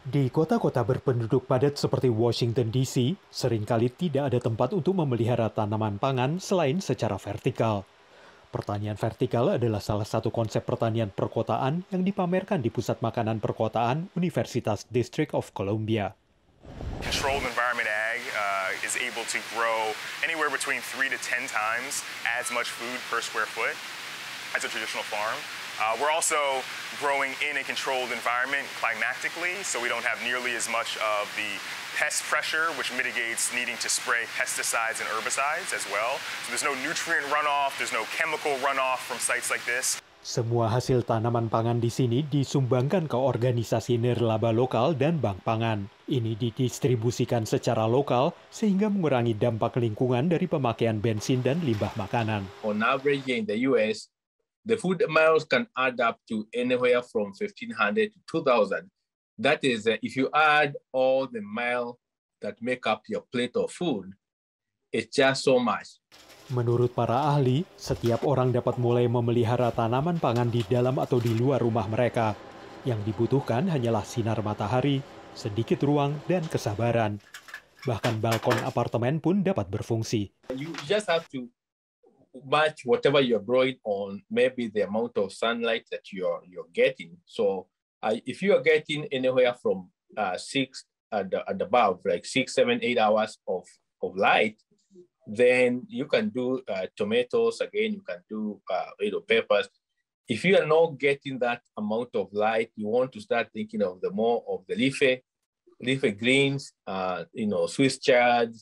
Di kota-kota berpenduduk padat seperti Washington DC, seringkali tidak ada tempat untuk memelihara tanaman pangan selain secara vertikal. Pertanian vertikal adalah salah satu konsep pertanian perkotaan yang dipamerkan di Pusat Makanan Perkotaan Universitas District of Columbia. Controlled environment ag uh, is able to grow anywhere between 3 to 10 times as much food per square foot as a traditional farm. Uh, we're also growing in a controlled environment climatically, so we don't have nearly as much of the pest pressure, which mitigates needing to spray pesticides and herbicides as well. So there's no nutrient runoff, there's no chemical runoff from sites like this. Semua hasil tanaman pangan di sini disumbangkan ke organisasi nirlaba lokal dan bank pangan. Ini didistribusikan secara lokal sehingga mengurangi dampak lingkungan dari pemakaian bensin dan limbah makanan. On average in the US, the food miles can add up to anywhere from 1500 to 2000 that is uh, if you add all the miles that make up your plate of food it's just so much Menurut para ahli, setiap orang dapat mulai memelihara tanaman pangan di dalam atau di luar rumah mereka. Yang dibutuhkan hanyalah sinar matahari, sedikit ruang, dan kesabaran. Bahkan balkon apartemen pun dapat berfungsi. You just have to But whatever you're growing on, maybe the amount of sunlight that you're you're getting. So uh, if you are getting anywhere from uh, six and, and above, like six, seven, eight hours of, of light, then you can do uh, tomatoes again. You can do uh, you know peppers. If you are not getting that amount of light, you want to start thinking of the more of the leafy, leafy greens, uh, you know Swiss chard,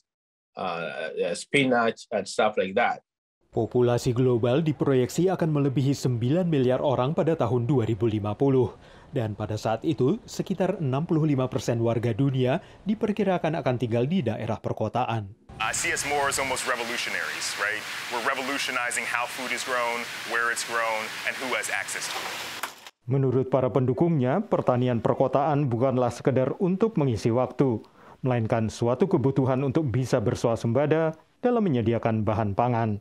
uh, spinach, and stuff like that. Populasi global diproyeksi akan melebihi 9 miliar orang pada tahun 2050. Dan pada saat itu, sekitar 65 persen warga dunia diperkirakan akan tinggal di daerah perkotaan. Menurut para pendukungnya, pertanian perkotaan bukanlah sekedar untuk mengisi waktu, melainkan suatu kebutuhan untuk bisa bersuasembada dalam menyediakan bahan pangan.